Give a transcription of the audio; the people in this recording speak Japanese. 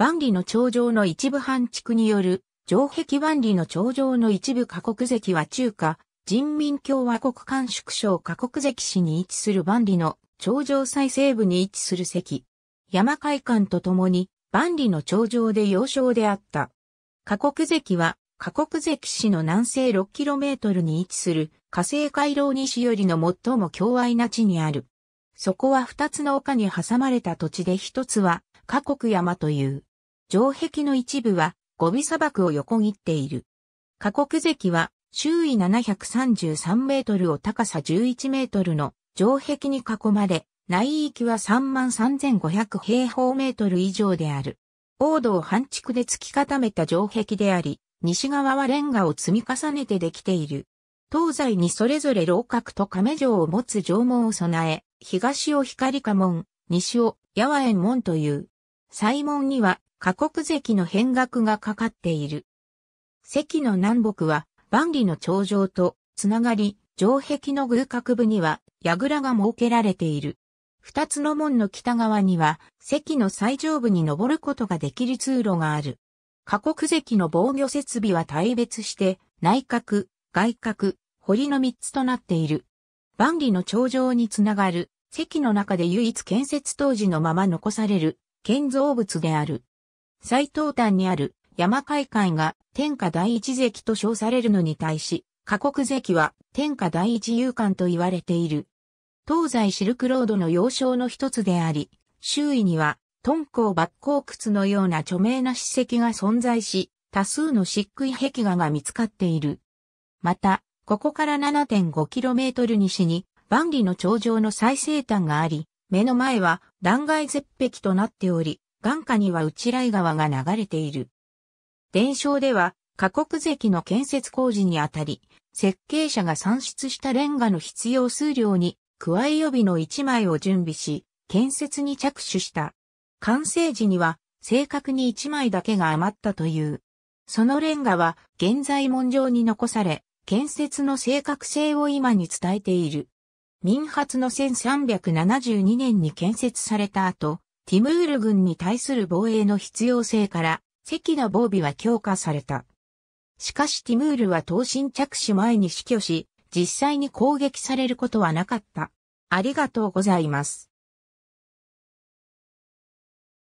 万里の頂上の一部半区による、城壁万里の頂上の一部過国籍は中華、人民共和国管縮省過国籍市に位置する万里の頂上最西部に位置する関山海館とともに、万里の頂上で要衝であった。過国関は、過国関市の南西 6km に位置する、火星回廊西よりの最も強愛な地にある。そこは二つの丘に挟まれた土地で一つは、過国山という。城壁の一部はゴビ砂漠を横切っている。過国石は周囲733メートルを高さ11メートルの城壁に囲まれ、内域は33,500平方メートル以上である。王道半築で突き固めた城壁であり、西側はレンガを積み重ねてできている。東西にそれぞれ楼閣と亀城を持つ城門を備え、東を光家門、西を八和園門という西門には過国籍の変額がかかっている。席の南北は万里の頂上とつながり、城壁の偶角部には櫓が設けられている。二つの門の北側には席の最上部に登ることができる通路がある。過国籍の防御設備は大別して内閣、外閣、堀の三つとなっている。万里の頂上につながる、席の中で唯一建設当時のまま残される建造物である。最東端にある山海海が天下第一関と称されるのに対し、過国関は天下第一勇敢と言われている。東西シルクロードの要衝の一つであり、周囲には敦煌抜光窟のような著名な史跡が存在し、多数の漆喰壁画が見つかっている。また、ここから 7.5km 西に万里の長城の最西端があり、目の前は断崖絶壁となっており、眼下には内来川が流れている。伝承では、過国籍の建設工事にあたり、設計者が算出したレンガの必要数量に、加え予備の1枚を準備し、建設に着手した。完成時には、正確に1枚だけが余ったという。そのレンガは、現在門上に残され、建設の正確性を今に伝えている。民発の1372年に建設された後、ティムール軍に対する防衛の必要性から、赤の防備は強化された。しかしティムールは投身着手前に死去し、実際に攻撃されることはなかった。ありがとうございます。